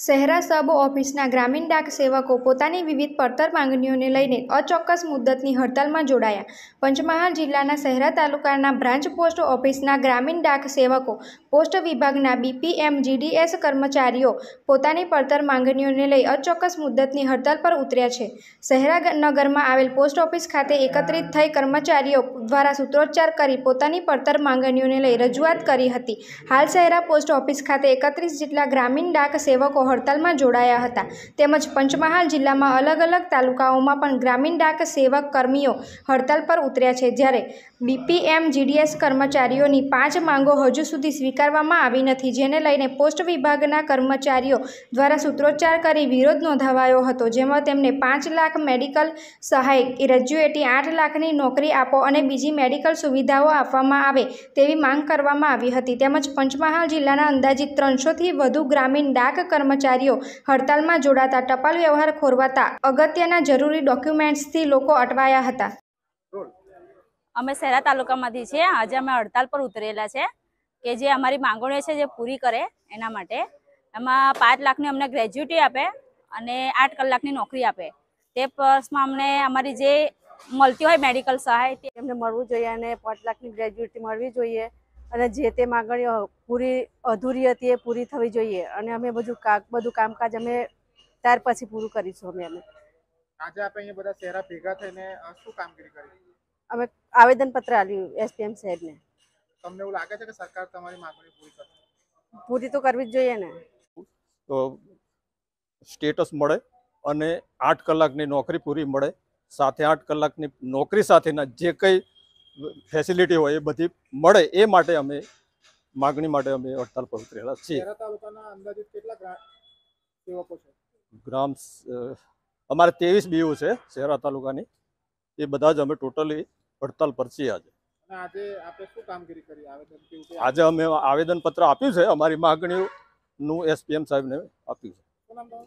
શહેરા સબ ઓફિસના ગ્રામીણ ડાક સેવકો પોતાની વિવિધ પડતર માંગણીઓને લઈને અચોક્કસ મુદ્દતની હડતાલમાં જોડાયા પંચમહાલ જિલ્લાના શહેરા તાલુકાના બ્રાન્ચ પોસ્ટ ઓફિસના ગ્રામીણ ડાક સેવકો પોસ્ટ વિભાગના બીપીએમ જીડીએસ કર્મચારીઓ પોતાની પડતર માંગણીઓને લઈ અચોક્કસ મુદ્દતની હડતાલ પર ઉતર્યા છે શહેરા નગરમાં આવેલ પોસ્ટ ઓફિસ ખાતે એકત્રિત થઈ કર્મચારીઓ દ્વારા સૂત્રોચ્ચાર કરી પોતાની પડતર માંગણીઓને લઈ રજૂઆત કરી હતી હાલ શહેરા પોસ્ટ ઓફિસ ખાતે એકત્રીસ જેટલા ગ્રામીણ ડાક સેવકો હડતાલમાં જોડાયા હતા તેમજ પંચમહાલ જિલ્લામાં અલગ અલગ તાલુકાઓમાં પણ ગ્રામીણ ડાક સેવક કર્મીઓ હડતાલ પર ઉતર્યા છે જ્યારે બીપીએમ જીડીએસ કર્મચારીઓની પાંચ માંગો હજુ સુધી સ્વીકારવામાં આવી નથી જેને લઈને પોસ્ટ વિભાગના કર્મચારીઓ દ્વારા સૂત્રોચ્ચાર કરી વિરોધ નોંધાવાયો હતો જેમાં તેમને પાંચ લાખ મેડિકલ સહાય ગ્રેજ્યુએટી આઠ લાખની નોકરી આપો અને બીજી મેડિકલ સુવિધાઓ આપવામાં આવે તેવી માંગ કરવામાં આવી હતી તેમજ પંચમહાલ જિલ્લાના અંદાજિત ત્રણસોથી વધુ ગ્રામીણ ડાક કર્મચારી કર્મચારીઓ હડતાલમાં જોડાતા ટપાલ વ્યવહાર ખોરવાતા અગત્યના જરૂરી ડોક્યુમેન્ટ્સથી લોકો અટવાયા હતા અમે શહેરા તાલુકામાંથી છીએ આજે અમે હડતાલ પર ઉતરેલા છે કે જે અમારી માંગણીઓ છે જે પૂરી કરે એના માટે એમાં પાંચ લાખની અમને ગ્રેજ્યુટી આપે અને આઠ કલાકની નોકરી આપે તે પ્લસમાં અમને અમારી જે મળતી હોય મેડિકલ સહાય તે અમને મળવું જોઈએ અને પાંચ લાખની ગ્રેજ્યુટી મળવી જોઈએ અને જે તે માગણીઓ પૂરી અધૂરી હતી એ પૂરી થવી જોઈએ અને અમે બધું બધું કામકાજ અમે ત્યાર પછી પૂરું કરીશું અમે અમે આજે આપણે અહીંયા બધા ચહેરા ભેગા થઈને શું કામગીરી કરી અમે આવેદનપત્ર આપ્યું એસપીએમ સાહેબને તમને એવું લાગે છે કે સરકાર તમારી માગણી પૂરી કરશે પૂરી તો કરવી જ જોઈએ ને તો સ્ટેટસ મળે અને આઠ કલાકની નોકરી પૂરી મળે સાથે આઠ કલાકની નોકરી સાથેના જે કંઈ ફેસિલિટી હોય એ બધી મળે એ માટે અમે માગણી માટે અમે હડતાલ પર ઉતરેલા છીએ ગ્રામ અમારે ત્રેવીસ બીઓ છે શહેરા તાલુકાની એ બધા જ અમે ટોટલી હડતાલ પર છીએ આજે આજે અમે આવેદનપત્ર આપ્યું છે અમારી માગણીનું એસપીએમ સાહેબને આપ્યું છે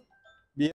બી